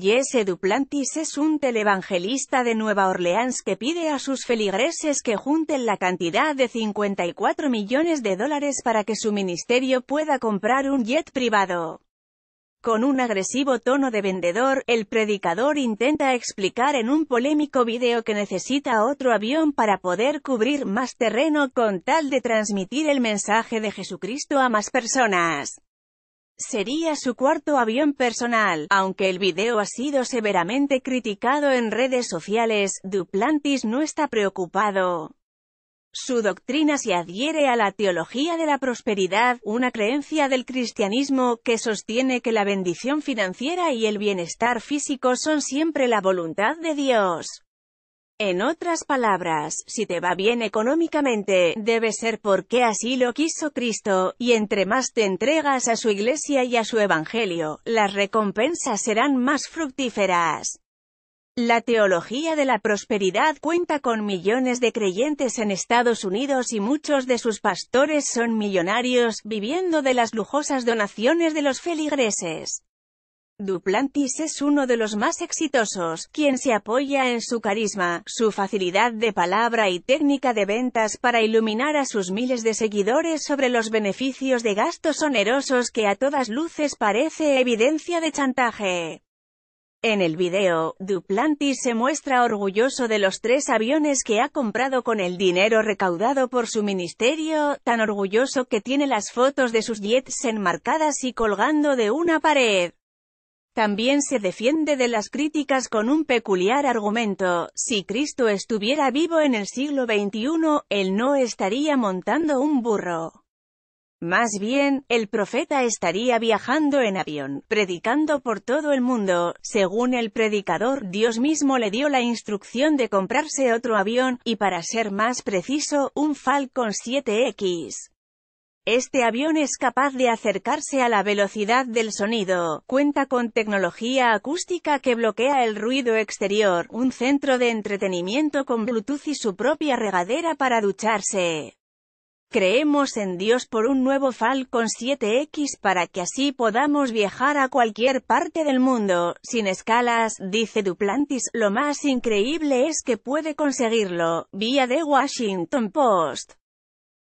Jesse Duplantis es un televangelista de Nueva Orleans que pide a sus feligreses que junten la cantidad de 54 millones de dólares para que su ministerio pueda comprar un jet privado. Con un agresivo tono de vendedor, el predicador intenta explicar en un polémico video que necesita otro avión para poder cubrir más terreno con tal de transmitir el mensaje de Jesucristo a más personas. Sería su cuarto avión personal, aunque el video ha sido severamente criticado en redes sociales, Duplantis no está preocupado. Su doctrina se adhiere a la teología de la prosperidad, una creencia del cristianismo que sostiene que la bendición financiera y el bienestar físico son siempre la voluntad de Dios. En otras palabras, si te va bien económicamente, debe ser porque así lo quiso Cristo, y entre más te entregas a su iglesia y a su evangelio, las recompensas serán más fructíferas. La teología de la prosperidad cuenta con millones de creyentes en Estados Unidos y muchos de sus pastores son millonarios, viviendo de las lujosas donaciones de los feligreses. Duplantis es uno de los más exitosos, quien se apoya en su carisma, su facilidad de palabra y técnica de ventas para iluminar a sus miles de seguidores sobre los beneficios de gastos onerosos que a todas luces parece evidencia de chantaje. En el video, Duplantis se muestra orgulloso de los tres aviones que ha comprado con el dinero recaudado por su ministerio, tan orgulloso que tiene las fotos de sus jets enmarcadas y colgando de una pared. También se defiende de las críticas con un peculiar argumento, si Cristo estuviera vivo en el siglo XXI, él no estaría montando un burro. Más bien, el profeta estaría viajando en avión, predicando por todo el mundo. Según el predicador, Dios mismo le dio la instrucción de comprarse otro avión, y para ser más preciso, un Falcon 7X. Este avión es capaz de acercarse a la velocidad del sonido, cuenta con tecnología acústica que bloquea el ruido exterior, un centro de entretenimiento con Bluetooth y su propia regadera para ducharse. Creemos en Dios por un nuevo Falcon 7X para que así podamos viajar a cualquier parte del mundo, sin escalas, dice Duplantis. Lo más increíble es que puede conseguirlo, vía The Washington Post.